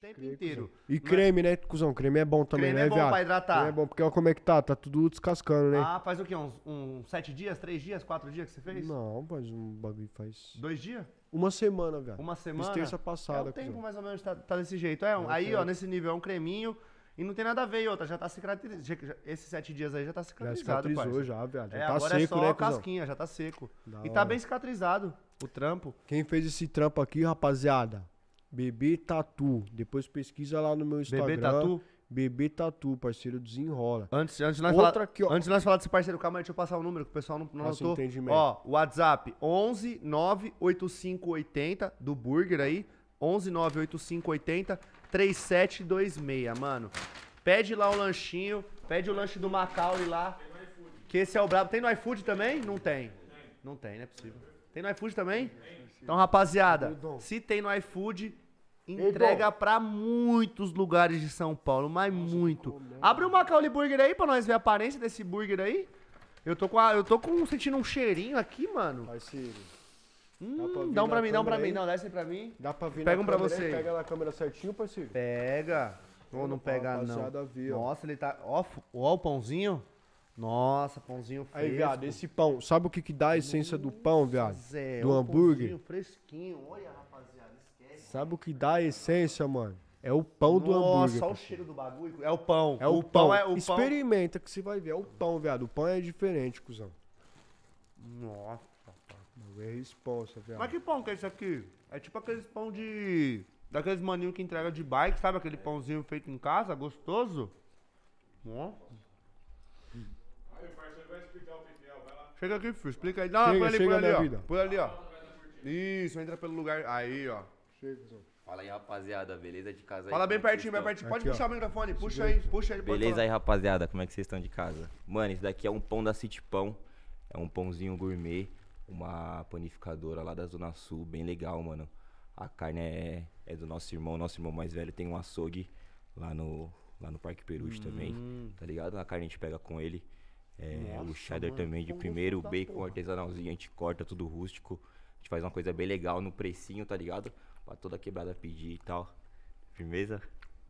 tempo creme, inteiro. E Mas... É- creme, né, cuzão? Creme é bom também, creme né, é bom viado? pra hidratar. Creme é bom, porque olha como é que tá? Tá tudo descascando, né? Ah, faz o quê? Uns, uns sete dias, três dias, quatro dias que você fez? Não, faz um bagulho, faz... Dois dias? Uma semana, velho. Uma semana? Fiz terça passada. É o tempo cuzão. mais ou menos tá, tá desse jeito. É, um, é aí, é. ó, nesse nível é um creminho... E não tem nada a ver, outra, já tá cicatrizado. Esses sete dias aí já tá cicatrizado, Já cicatrizou, já, viado. Já é, tá agora é seco, é só né, casquinha, já tá seco. Da e tá hora. tá bem cicatrizado o trampo. Quem fez esse trampo aqui, rapaziada? Bebê Tatu. Depois pesquisa lá no meu Instagram. Bebê Tatu? Bebê Tatu, parceiro desenrola. Antes, antes, nós Outra falar, ó, antes de nós falar desse parceiro, calma aí, deixa eu passar o número que o pessoal não, não notou. Entendimento. Ó, WhatsApp 11 98580 do Burger aí. 11 98580 3726, mano. Pede lá o lanchinho, pede o lanche do Macau e lá. Que esse é o brabo. Tem no iFood também? Não tem. Não tem, não é possível. Tem no iFood também? Então, rapaziada, se tem no iFood, entrega para muitos lugares de São Paulo, mas muito. Abre o Macaulay Burger aí pra nós ver a aparência desse burger aí. Eu tô com a, eu tô com sentindo um cheirinho aqui, mano. Parceiro. Hum, pra dá um pra mim, dá um pra mim, não, dá esse pra mim. Dá pra vir Pega um pra você. Aí. Pega na câmera certinho, parceiro. Pega. Ou não, não não. Nossa, ele tá. Ó, ó o pãozinho. Nossa, pãozinho fresco. Aí, viado, esse pão, sabe o que que dá a essência Nossa, do pão, viado? Zé, do é hambúrguer? Pãozinho fresquinho, olha, rapaziada, esquece. Sabe o que dá a essência, mano? É o pão Nossa, do hambúrguer. Nossa, só o cheiro do bagulho. É o pão. É o, o pão. pão. É o Experimenta pão. que você vai ver. É o pão, viado. O pão é diferente, cuzão. Nossa, pão. É resposta, viado. Mas que pão que é esse aqui? É tipo aqueles pão de... Daqueles maninhos que entrega de bike, sabe? Aquele pãozinho feito em casa, gostoso. Nossa. Chega aqui, filho. Explica aí. Não, chega, por ali, por ali, ó. Vida. Por ali, ó. Isso, entra pelo lugar. Aí, ó. Chega, Zão. Fala aí, rapaziada, beleza de casa Fala bem é pertinho, bem pertinho. Pode aqui, puxar ó. o microfone, puxa aí, puxa aí. Beleza aí, rapaziada, como é que vocês estão de casa? Mano, isso daqui é um pão da City Pão. É um pãozinho gourmet, uma panificadora lá da Zona Sul, bem legal, mano. A carne é, é do nosso irmão, nosso irmão mais velho tem um açougue lá no, lá no Parque Peruche hum. também, tá ligado? A carne a gente pega com ele. É, Nossa, o cheddar mano, também de primeiro, o tá bacon artesanalzinho, a gente corta tudo rústico. A gente faz uma coisa bem legal no precinho, tá ligado? Pra toda quebrada pedir e tal. Firmeza?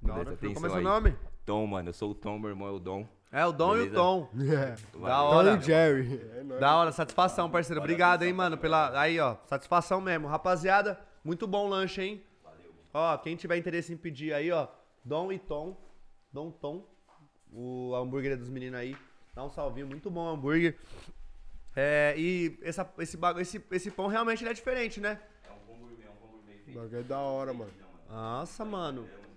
Da hora, Como é seu nome? Tom, mano. Eu sou o Tom, meu irmão é o Dom. É, o Dom Beleza? e o Tom. Yeah. É. Da hora. Tom e Jerry. É da hora, satisfação, parceiro. Obrigado, hein, mano, pela... Aí, ó, satisfação mesmo. Rapaziada, muito bom lanche, hein? Valeu. Ó, quem tiver interesse em pedir aí, ó, Dom e Tom, Dom Tom, o hambúrguer dos meninos aí, Dá um salvinho, muito bom hambúrguer. É, e essa, esse, esse, esse pão realmente ele é diferente, né? É um pão gourmet, é um pão gourmet. O bagulho é da hora, mano. Nossa, mano. É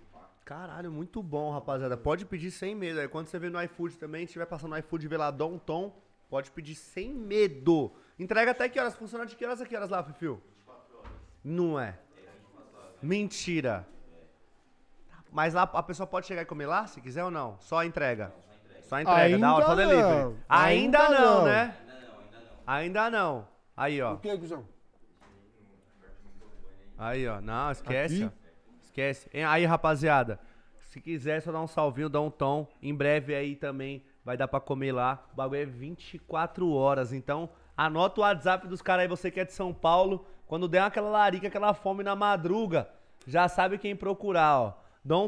Caralho, muito bom, rapaziada. Pode pedir sem medo. Aí é, quando você vê no iFood também, se tiver passando no iFood e vê lá Dom Tom, pode pedir sem medo. Entrega até que horas? Funciona de que horas a que horas lá, Fifio? 24 horas. Não é? é horas, né? Mentira. É. Mas lá a pessoa pode chegar e comer lá, se quiser ou não? Só entrega? Não, só entrega, ainda da hora, só delivery. Ainda, ainda não, não, né? Ainda não, ainda não. Ainda não. Aí, ó. O que, Guzão? Aí, ó. Não, esquece. Ó. Esquece. Aí, rapaziada. Se quiser, é só dá um salvinho, dá um tom. Em breve aí também vai dar pra comer lá. O bagulho é 24 horas. Então, anota o WhatsApp dos caras aí, você que é de São Paulo. Quando der aquela larica, aquela fome na madruga, já sabe quem procurar, ó.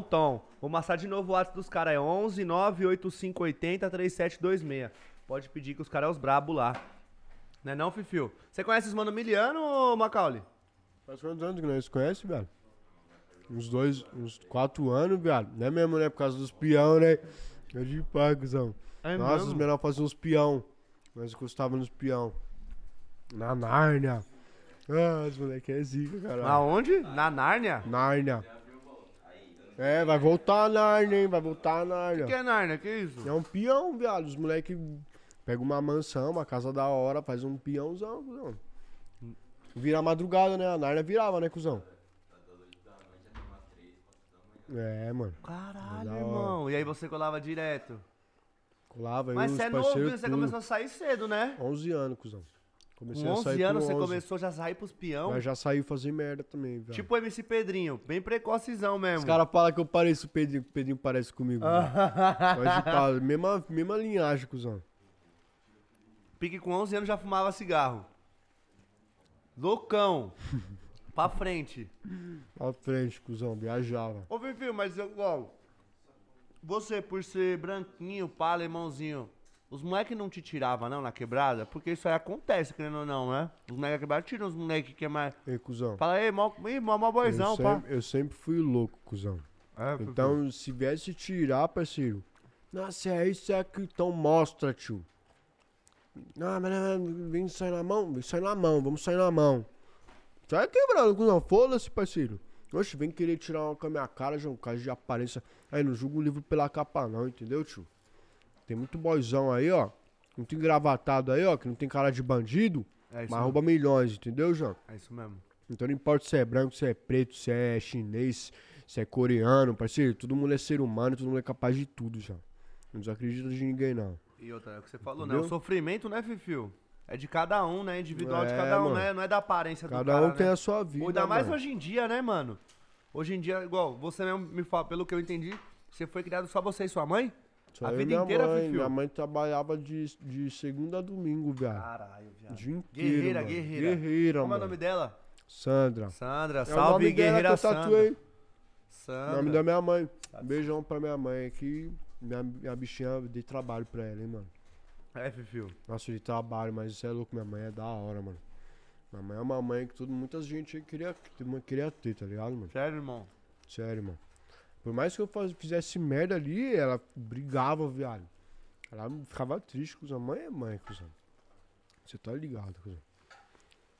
Tom, Vou massar de novo o WhatsApp dos caras. É 11 98580 3726. Pode pedir que os caras é os brabo lá. Né não, é não, Fifio? Você conhece os Mano Miliano, ou Macaulay? Faz quantos anos que nós conhece, velho? Uns dois, uns quatro anos, viado. Não é mesmo, né? Por causa dos peão, né? É de pagozão. É Nossa, mesmo? os menores faziam uns peão. Nós encostávamos nos peão. Na Nárnia. Ah, os moleque é zica, cara. Aonde? Na Nárnia? Nárnia. É, vai voltar a Narnia, hein? Vai voltar a Narnia. O que é Narnia? Que isso? É um peão, viado. Os moleques pegam uma mansão, uma casa da hora, faz um peãozão, cuzão. Vira madrugada, né? A Narnia virava, né, cuzão? É, mano. Caralho, irmão. E aí você colava direto. Colava aí Mas você é novo, você tudo. começou a sair cedo, né? 11 anos, cuzão. Comecei com 11 anos com 11. você começou já sair pros peão. Mas já saiu fazer merda também, velho. Tipo o MC Pedrinho, bem precocizão mesmo. Os caras falam que eu pareço o Pedrinho, que o Pedrinho parece comigo. mas tipo, mesma, mesma linhagem, cuzão. Pique com 11 anos já fumava cigarro. Loucão. pra frente. pra frente, cuzão, viajava. Ô, Vivi, mas igual. Você, por ser branquinho, pá, alemãozinho. Os moleques não te tiravam, não, na quebrada? Porque isso aí acontece, querendo ou não, né? Os moleques quebrados tiram os moleques que é mais. Ei, cuzão. Fala, ei, mó, ei, mó, boizão, eu pá. Sempre, eu sempre fui louco, cuzão. É, então, porque... se viesse tirar, parceiro. Nossa, é isso, é que então mostra, tio. Ah, mas vem sair na mão, vem sair na mão, vamos sair na mão. Sai quebrado, cuzão. Foda-se, parceiro. Oxe, vem querer tirar uma com a minha cara, João, caso de aparência. Aí não julga o livro pela capa, não, entendeu, tio? Tem muito boizão aí, ó. Muito engravatado aí, ó, que não tem cara de bandido, é mas mesmo. rouba milhões, entendeu, João? É isso mesmo. Então não importa se é branco, se é preto, se é chinês, se é coreano, parceiro, todo mundo é ser humano, todo mundo é capaz de tudo, já. Não desacredita de ninguém, não. E outra, é o que você falou, né? entendeu? né? O sofrimento, né, Fifio? É de cada um, né? Individual é, de cada um, mano. né? Não é da aparência cada do cara. Cada um né? tem a sua vida. ainda mais mano. hoje em dia, né, mano? Hoje em dia, igual, você mesmo me fala, pelo que eu entendi, você foi criado só você e sua mãe? Só a vida minha inteira mãe. Minha mãe trabalhava de, de segunda a domingo, velho. Caralho, viado. Dia inteiro, guerreira, mano. guerreira. Guerreira, Como mano. é o nome dela? Sandra. Sandra, é salve, guerreira Sandra. Tatuei. Sandra. Nome da minha mãe. Tá beijão pra minha mãe aqui. Minha, minha bichinha, de trabalho pra ela, hein, mano. É, Fifio. Nossa, de trabalho, mas isso é louco. Minha mãe é da hora, mano. Minha mãe é uma mãe que tudo, muita gente queria, queria ter, tá ligado, mano? Sério, irmão? Sério, mano. Por mais que eu fizesse merda ali, ela brigava, viado. Ela ficava triste, a Mãe é mãe, cuzão. Você tá ligado, cuzão.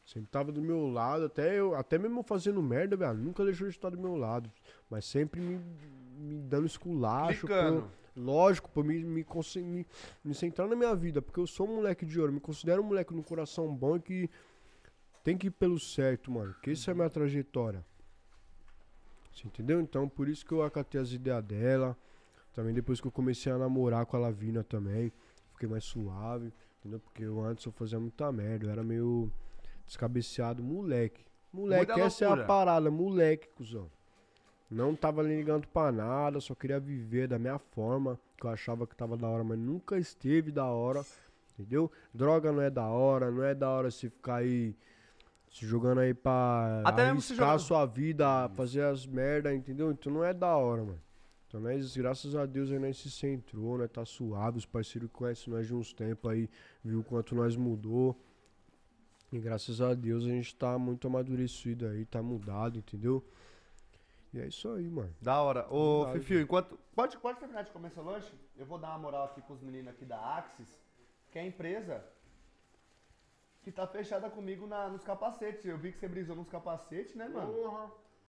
Sempre tava do meu lado, até eu, até mesmo fazendo merda, velho, nunca deixou de estar do meu lado. Mas sempre me, me dando esculacho. Por, lógico, pra me, me, me, me centrar na minha vida, porque eu sou um moleque de ouro, me considero um moleque no coração bom que tem que ir pelo certo, mano. Que isso é a minha trajetória entendeu? Então, por isso que eu acatei as ideias dela. Também depois que eu comecei a namorar com a Lavina também, fiquei mais suave, entendeu? Porque eu antes eu fazia muita merda, eu era meio descabeceado, moleque. Moleque, Muita essa loucura. é a parada, moleque, cuzão. Não tava ligando pra nada, só queria viver da minha forma, que eu achava que tava da hora, mas nunca esteve da hora, entendeu? Droga não é da hora, não é da hora se ficar aí se jogando aí pra Até mesmo sua vida, fazer as merda, entendeu? Então não é da hora, mano. Então nós, graças a Deus, aí nós se centrou, né? Tá suave, os parceiros que conhecem nós de uns tempos aí, viu quanto nós mudou. E graças a Deus a gente tá muito amadurecido aí, tá mudado, entendeu? E é isso aí, mano. Da hora. Ô, Fifio, enquanto. Pode, pode terminar de comer seu lanche? Eu vou dar uma moral aqui pros meninos aqui da Axis, que é a empresa que tá fechada comigo na, nos capacetes. Eu vi que você brisou nos capacetes, né, mano? Porra.